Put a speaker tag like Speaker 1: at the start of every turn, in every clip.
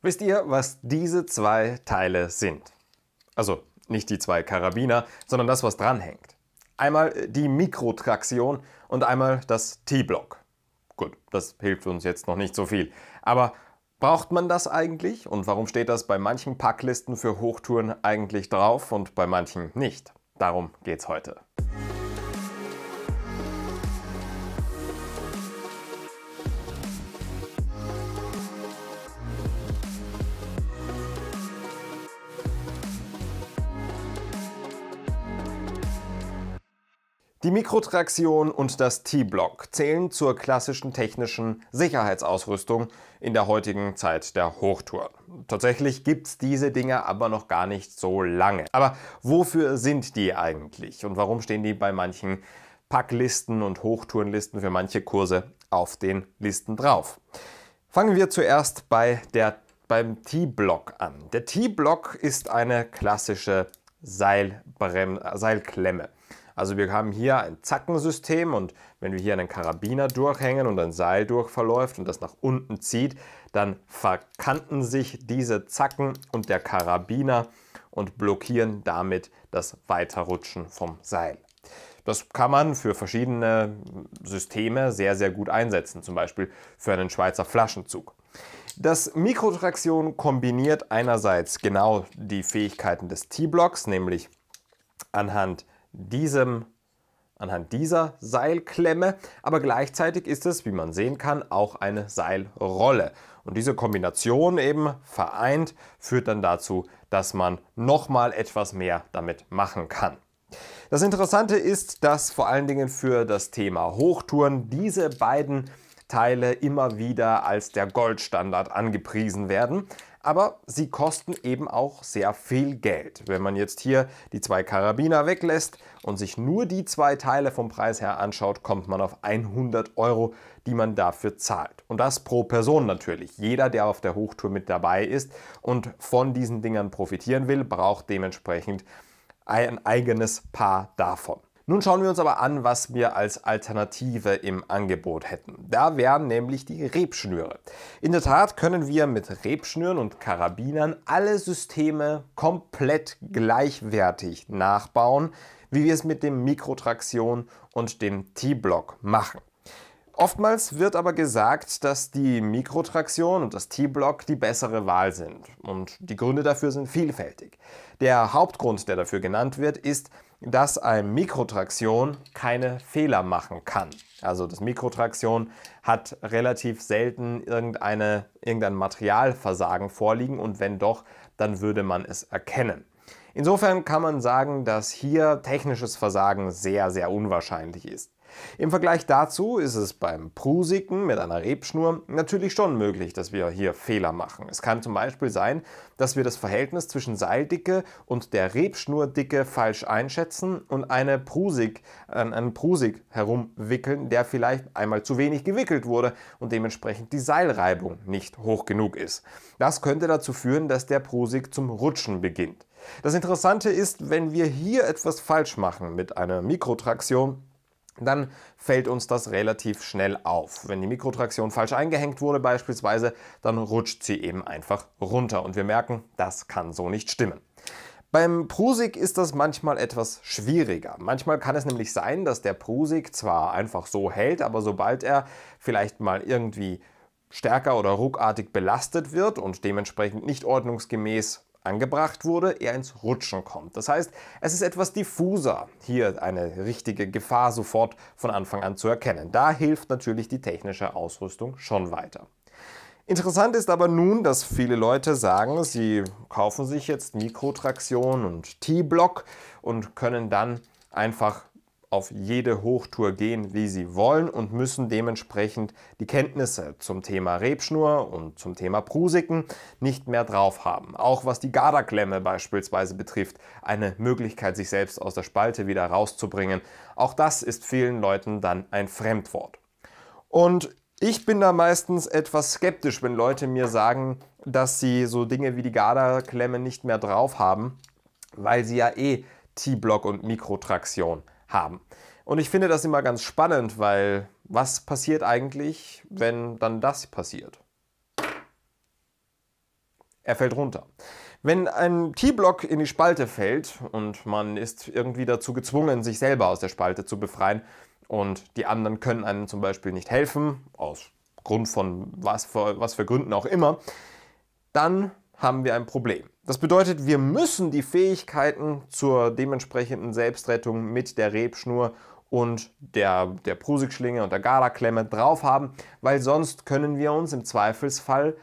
Speaker 1: Wisst ihr, was diese zwei Teile sind? Also nicht die zwei Karabiner, sondern das, was dranhängt. Einmal die Mikrotraktion und einmal das T-Block. Gut, das hilft uns jetzt noch nicht so viel. Aber braucht man das eigentlich? Und warum steht das bei manchen Packlisten für Hochtouren eigentlich drauf und bei manchen nicht? Darum geht's heute. Die Mikrotraktion und das T-Block zählen zur klassischen technischen Sicherheitsausrüstung in der heutigen Zeit der Hochtouren. Tatsächlich gibt es diese Dinge aber noch gar nicht so lange. Aber wofür sind die eigentlich und warum stehen die bei manchen Packlisten und Hochtourenlisten für manche Kurse auf den Listen drauf? Fangen wir zuerst bei der, beim T-Block an. Der T-Block ist eine klassische Seilbrem Seilklemme. Also wir haben hier ein Zackensystem und wenn wir hier einen Karabiner durchhängen und ein Seil durchverläuft und das nach unten zieht, dann verkanten sich diese Zacken und der Karabiner und blockieren damit das Weiterrutschen vom Seil. Das kann man für verschiedene Systeme sehr, sehr gut einsetzen, zum Beispiel für einen Schweizer Flaschenzug. Das Mikrotraktion kombiniert einerseits genau die Fähigkeiten des T-Blocks, nämlich anhand diesem anhand dieser Seilklemme, aber gleichzeitig ist es, wie man sehen kann, auch eine Seilrolle. Und diese Kombination eben vereint führt dann dazu, dass man nochmal etwas mehr damit machen kann. Das Interessante ist, dass vor allen Dingen für das Thema Hochtouren diese beiden Teile immer wieder als der Goldstandard angepriesen werden. Aber sie kosten eben auch sehr viel Geld. Wenn man jetzt hier die zwei Karabiner weglässt und sich nur die zwei Teile vom Preis her anschaut, kommt man auf 100 Euro, die man dafür zahlt. Und das pro Person natürlich. Jeder, der auf der Hochtour mit dabei ist und von diesen Dingern profitieren will, braucht dementsprechend ein eigenes Paar davon. Nun schauen wir uns aber an, was wir als Alternative im Angebot hätten. Da wären nämlich die Rebschnüre. In der Tat können wir mit Rebschnüren und Karabinern alle Systeme komplett gleichwertig nachbauen, wie wir es mit dem Mikrotraktion und dem T-Block machen. Oftmals wird aber gesagt, dass die Mikrotraktion und das T-Block die bessere Wahl sind. Und die Gründe dafür sind vielfältig. Der Hauptgrund, der dafür genannt wird, ist, dass ein Mikrotraktion keine Fehler machen kann. Also das Mikrotraktion hat relativ selten irgendeine, irgendein Materialversagen vorliegen und wenn doch, dann würde man es erkennen. Insofern kann man sagen, dass hier technisches Versagen sehr, sehr unwahrscheinlich ist. Im Vergleich dazu ist es beim Prusiken mit einer Rebschnur natürlich schon möglich, dass wir hier Fehler machen. Es kann zum Beispiel sein, dass wir das Verhältnis zwischen Seildicke und der Rebschnurdicke falsch einschätzen und eine Prusik, einen Prusik herumwickeln, der vielleicht einmal zu wenig gewickelt wurde und dementsprechend die Seilreibung nicht hoch genug ist. Das könnte dazu führen, dass der Prusik zum Rutschen beginnt. Das Interessante ist, wenn wir hier etwas falsch machen mit einer Mikrotraktion, dann fällt uns das relativ schnell auf. Wenn die Mikrotraktion falsch eingehängt wurde beispielsweise, dann rutscht sie eben einfach runter und wir merken, das kann so nicht stimmen. Beim Prusik ist das manchmal etwas schwieriger. Manchmal kann es nämlich sein, dass der Prusik zwar einfach so hält, aber sobald er vielleicht mal irgendwie stärker oder ruckartig belastet wird und dementsprechend nicht ordnungsgemäß angebracht wurde, er ins Rutschen kommt. Das heißt, es ist etwas diffuser, hier eine richtige Gefahr sofort von Anfang an zu erkennen. Da hilft natürlich die technische Ausrüstung schon weiter. Interessant ist aber nun, dass viele Leute sagen, sie kaufen sich jetzt Mikrotraktion und T-Block und können dann einfach auf jede Hochtour gehen, wie sie wollen und müssen dementsprechend die Kenntnisse zum Thema Rebschnur und zum Thema Prusiken nicht mehr drauf haben. Auch was die Garderklemme beispielsweise betrifft, eine Möglichkeit, sich selbst aus der Spalte wieder rauszubringen, auch das ist vielen Leuten dann ein Fremdwort. Und ich bin da meistens etwas skeptisch, wenn Leute mir sagen, dass sie so Dinge wie die Garderklemme nicht mehr drauf haben, weil sie ja eh T-Block und Mikrotraktion haben. Und ich finde das immer ganz spannend, weil was passiert eigentlich, wenn dann das passiert? Er fällt runter. Wenn ein T-Block in die Spalte fällt und man ist irgendwie dazu gezwungen, sich selber aus der Spalte zu befreien und die anderen können einem zum Beispiel nicht helfen, aus Grund von was für, was für Gründen auch immer, dann haben wir ein Problem. Das bedeutet, wir müssen die Fähigkeiten zur dementsprechenden Selbstrettung mit der Rebschnur und der, der Prusikschlinge und der Gardaklemme drauf haben, weil sonst können wir uns im Zweifelsfall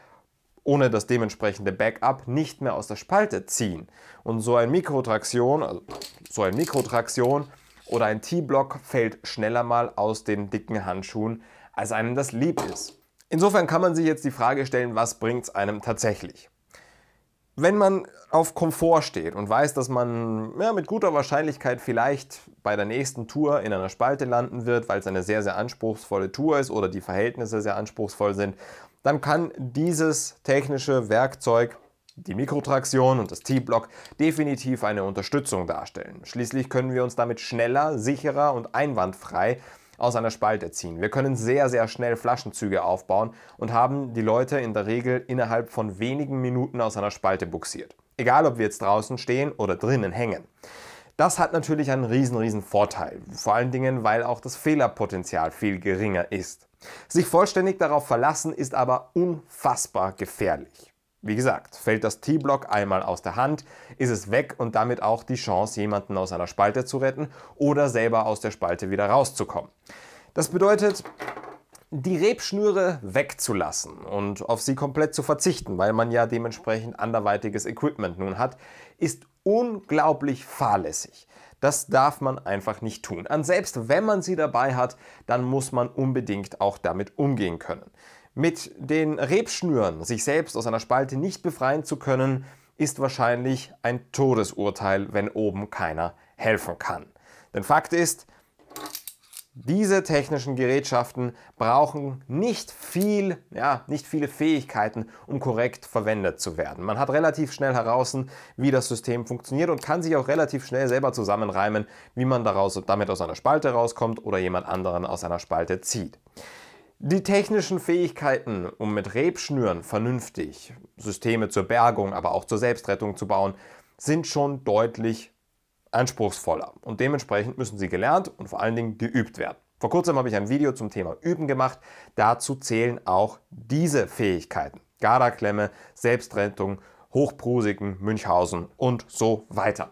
Speaker 1: ohne das dementsprechende Backup nicht mehr aus der Spalte ziehen. Und so ein Mikrotraktion, also so ein Mikrotraktion oder ein T-Block fällt schneller mal aus den dicken Handschuhen, als einem das lieb ist. Insofern kann man sich jetzt die Frage stellen, was bringt es einem tatsächlich? wenn man auf Komfort steht und weiß, dass man ja, mit guter Wahrscheinlichkeit vielleicht bei der nächsten Tour in einer Spalte landen wird, weil es eine sehr, sehr anspruchsvolle Tour ist oder die Verhältnisse sehr anspruchsvoll sind, dann kann dieses technische Werkzeug, die Mikrotraktion und das T-Block, definitiv eine Unterstützung darstellen. Schließlich können wir uns damit schneller, sicherer und einwandfrei aus einer Spalte ziehen. Wir können sehr, sehr schnell Flaschenzüge aufbauen und haben die Leute in der Regel innerhalb von wenigen Minuten aus einer Spalte buxiert. Egal, ob wir jetzt draußen stehen oder drinnen hängen. Das hat natürlich einen riesen, riesen Vorteil. Vor allen Dingen, weil auch das Fehlerpotenzial viel geringer ist. Sich vollständig darauf verlassen ist aber unfassbar gefährlich. Wie gesagt, fällt das T-Block einmal aus der Hand, ist es weg und damit auch die Chance, jemanden aus einer Spalte zu retten oder selber aus der Spalte wieder rauszukommen. Das bedeutet, die Rebschnüre wegzulassen und auf sie komplett zu verzichten, weil man ja dementsprechend anderweitiges Equipment nun hat, ist unglaublich fahrlässig. Das darf man einfach nicht tun. Und selbst wenn man sie dabei hat, dann muss man unbedingt auch damit umgehen können. Mit den Rebschnüren sich selbst aus einer Spalte nicht befreien zu können, ist wahrscheinlich ein Todesurteil, wenn oben keiner helfen kann. Denn Fakt ist, diese technischen Gerätschaften brauchen nicht viel, ja, nicht viele Fähigkeiten, um korrekt verwendet zu werden. Man hat relativ schnell heraus, wie das System funktioniert und kann sich auch relativ schnell selber zusammenreimen, wie man daraus, damit aus einer Spalte rauskommt oder jemand anderen aus einer Spalte zieht. Die technischen Fähigkeiten, um mit Rebschnüren vernünftig Systeme zur Bergung, aber auch zur Selbstrettung zu bauen, sind schon deutlich anspruchsvoller und dementsprechend müssen sie gelernt und vor allen Dingen geübt werden. Vor kurzem habe ich ein Video zum Thema Üben gemacht. Dazu zählen auch diese Fähigkeiten. Gardaklemme, Selbstrettung, Hochprusiken, Münchhausen und so weiter.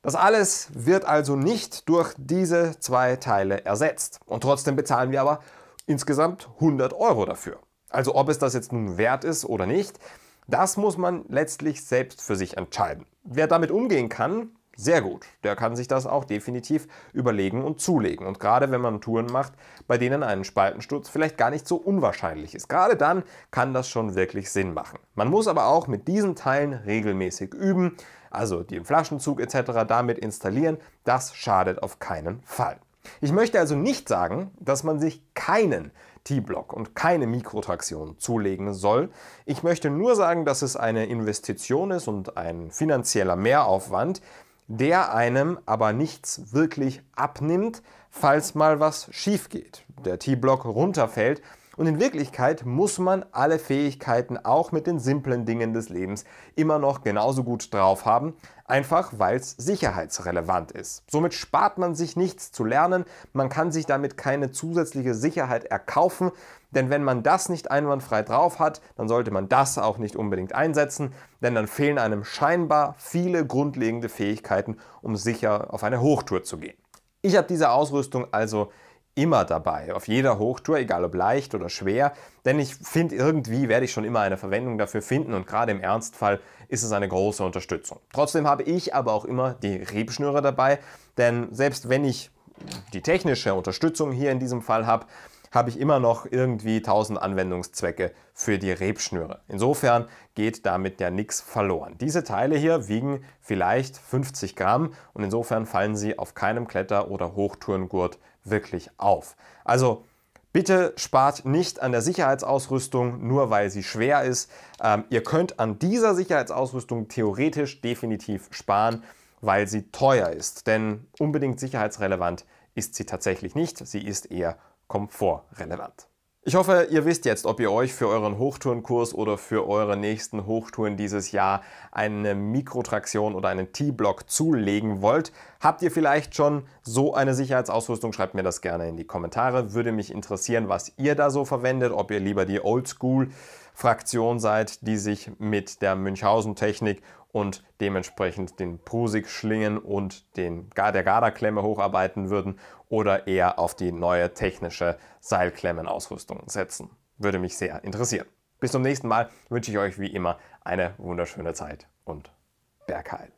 Speaker 1: Das alles wird also nicht durch diese zwei Teile ersetzt. Und trotzdem bezahlen wir aber insgesamt 100 Euro dafür. Also ob es das jetzt nun wert ist oder nicht, das muss man letztlich selbst für sich entscheiden. Wer damit umgehen kann, sehr gut. Der kann sich das auch definitiv überlegen und zulegen. Und gerade wenn man Touren macht, bei denen ein Spaltensturz vielleicht gar nicht so unwahrscheinlich ist. Gerade dann kann das schon wirklich Sinn machen. Man muss aber auch mit diesen Teilen regelmäßig üben, also den Flaschenzug etc. damit installieren. Das schadet auf keinen Fall. Ich möchte also nicht sagen, dass man sich keinen T-Block und keine Mikrotraktion zulegen soll. Ich möchte nur sagen, dass es eine Investition ist und ein finanzieller Mehraufwand, der einem aber nichts wirklich abnimmt, falls mal was schief geht, der T-Block runterfällt und in Wirklichkeit muss man alle Fähigkeiten auch mit den simplen Dingen des Lebens immer noch genauso gut drauf haben, einfach weil es sicherheitsrelevant ist. Somit spart man sich nichts zu lernen, man kann sich damit keine zusätzliche Sicherheit erkaufen, denn wenn man das nicht einwandfrei drauf hat, dann sollte man das auch nicht unbedingt einsetzen, denn dann fehlen einem scheinbar viele grundlegende Fähigkeiten, um sicher auf eine Hochtour zu gehen. Ich habe diese Ausrüstung also immer dabei, auf jeder Hochtour, egal ob leicht oder schwer, denn ich finde, irgendwie werde ich schon immer eine Verwendung dafür finden und gerade im Ernstfall ist es eine große Unterstützung. Trotzdem habe ich aber auch immer die Rebschnüre dabei, denn selbst wenn ich die technische Unterstützung hier in diesem Fall habe, habe ich immer noch irgendwie 1000 Anwendungszwecke für die Rebschnüre. Insofern geht damit ja nichts verloren. Diese Teile hier wiegen vielleicht 50 Gramm und insofern fallen sie auf keinem Kletter- oder Hochtourengurt wirklich auf. Also bitte spart nicht an der Sicherheitsausrüstung, nur weil sie schwer ist. Ähm, ihr könnt an dieser Sicherheitsausrüstung theoretisch definitiv sparen, weil sie teuer ist. Denn unbedingt sicherheitsrelevant ist sie tatsächlich nicht. Sie ist eher komfortrelevant. Ich hoffe, ihr wisst jetzt, ob ihr euch für euren Hochtourenkurs oder für eure nächsten Hochtouren dieses Jahr eine Mikrotraktion oder einen T-Block zulegen wollt. Habt ihr vielleicht schon so eine Sicherheitsausrüstung? Schreibt mir das gerne in die Kommentare. Würde mich interessieren, was ihr da so verwendet, ob ihr lieber die Oldschool Fraktion seid, die sich mit der Münchhausen-Technik und dementsprechend den Prusik schlingen und den, der garda hocharbeiten würden oder eher auf die neue technische Seilklemmenausrüstung setzen. Würde mich sehr interessieren. Bis zum nächsten Mal wünsche ich euch wie immer eine wunderschöne Zeit und Bergheil.